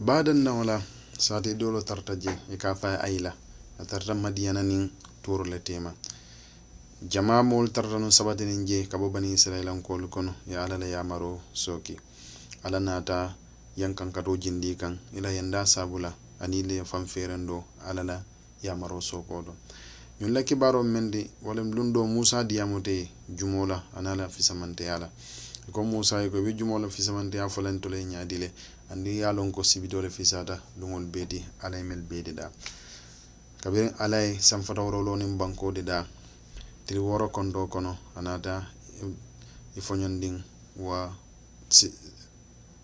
badannaŋo la saate doolo tarata je i e ka fayi ayi la a tarata madiyana niŋ tuuro le teema jama moolu tarata nu sabatiniŋ je ka bo bani israilankoolu kono ye alla la yamaro sooki alla naata yankaŋ katoo jindi kaŋ i la yanda saabu la aniŋ le fanfeerendo alla la yamaro sooko to ñuŋ la kibaaroo mendi wala lundo musa diyamu te jumo la a naa la fisamanteya la comme moussa yi e koy wejjumoolo fisamantiya folentole ñaadi le andi yaalon ko sibidole fisata luŋol beeti alaye mel beede da kabiri alaye sanfatawrolonin bankode da tili woro kondo kono anata ifoñondin e wa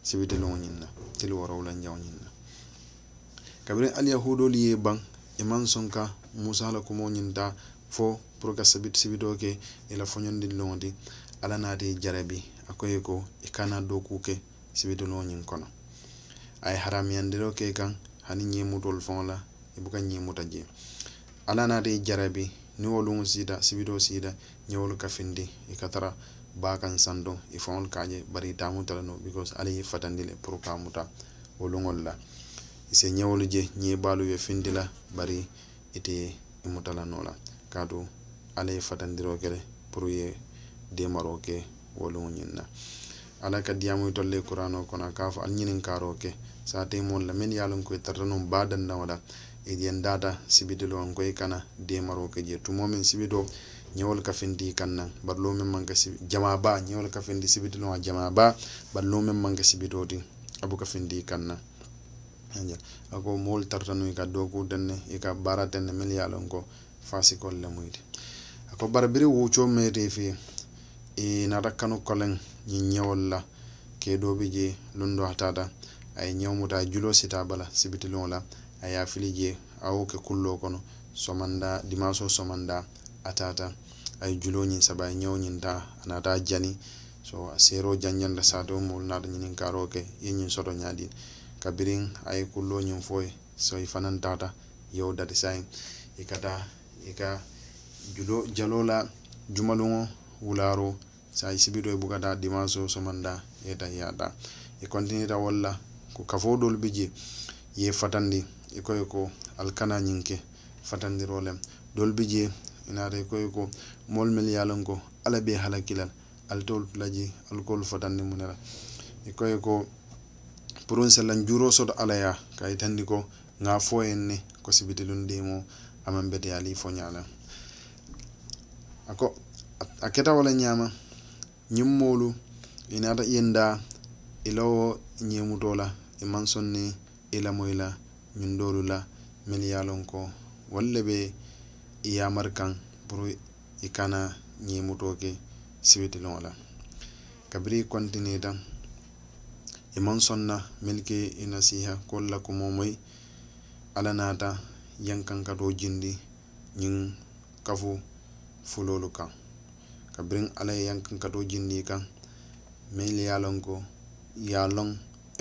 sibidi luŋo ñinna tili worowla jaw ñinna kabiri alyahudolu ye baŋ iman e sonka musa la kumo ñinta fo pour que sibido ke ila foñondin luŋo di ala naati jarabi akoye ko e kana dow kuuke sibidunoñin kono aye haramiyandiro ke kan hani ñemutol fon la e buka ñemuta je ala nata i jarabi ni wolu sida sibido sida ñewol kafindi i e ka tara bakan sando i e fonol kaje bari tamutala no because ala ye fatandi le pour kamuta woluŋol la ise e ñewol je ñe balu ye findi la bari ite i mutala no la kaatu ala ye fatandiro kele pour ye demaro ke woluñinna ala ka diyamuy tolle courano kono ka fo alñinin karo ke sa tey moon la min yaalon koye tardanum badannawala eɗen data sibidilo on koye kana demaro ke je tumomin sibido ñewol ka fendi kanna ballo men manka jama ba ñewol ka fendi sibidilo a jama ba ballo men manka sibidoti abu ka fendi kanna ako mool tartanuy ka doku denne e ka baratenne min yaalon ko fasikolle muyde ako barabiri wuco mete fee inata e kanu kolen ñin ñewolla keɗoɓe je lundo hatata aye ñewmuta julo sita bala sibitiliŋo la aye fili je awo ke kullo kono somanda dimaso somanda atata aye julo ñin saba aye ñew ñinta anata jani so a sero janjanda sato molu nata ñinin karo ke ye ñin soto ñadin kabirin aye kullo ñin foye so i fanantata yew dati sayin i kata i ka julo jalo la jumaluŋo hularo sa sibiɗo e bugada dimanso somanda eta yada e continuita walla ko kafoɗol ɓiji ye fatandi e koye ko alkana ñinke fatandirolem dol ɓiji inata e koye ko molmel yalon ko ala ɓe halakilal altol tulaji alkool fatandi munera e koye ko prosella juro soto alaya kay tandi ko ga fo enne ko sibiti ɗum ɗemo amambeteyali fo ñala ako a keta wala ñaama ñimmoolu inaata yenda ilawo ñemuto la e mansoŋ ne i lamoy la ñun doolu la meŋ ye a loŋ ko wolu le be i yamari kaŋ pour i kana ñemuto ke siwitiloŋo la kabiri i kontinita i mansoŋ na meŋ ke i nasiha kolu la kumo moy alla naata yankaŋ katoo jindi ñiŋ kafu fuloolu kaŋ kabiriŋ ala ye yaŋ kaŋ ka too jindii kaŋ meŋ le ye a loŋ ko yaa loŋ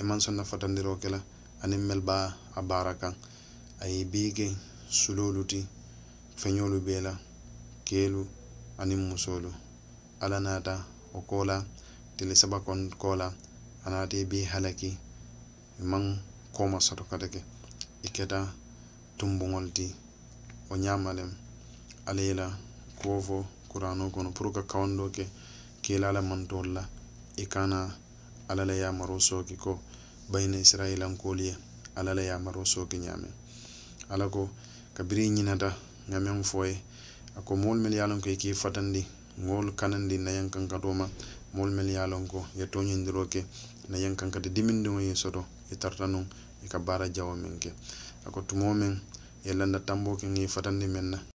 i e maŋ soŋ na fatandiroo ke la aniŋ meli baa a baara kaŋ a ye biike suloolu ti feňoolu bee la keelu aniŋ musoolu ala naata o koo la tili saba kon koo la a naata i bii halaki i maŋ kooma soto kata ke i keta tumbuŋol ti o ňaama lem ala ye la kuwo fo qur'ano kono pour ka kawan ke kila la mantol la i e kana ala la yamaro ko bayna israilankolu ye ala la yamaro soki ñaame ala ko kabiri ñinata nga meŋ fo ye a ko k'i fatandi ŋoolu kanandi nayaŋ kankato ma moolu mel ko ye toñindiro ke nayaŋ kankati dimindiŋo ye soto i tarta jawo meŋ ke a ko tumoo meŋ ye landa fatandi meŋ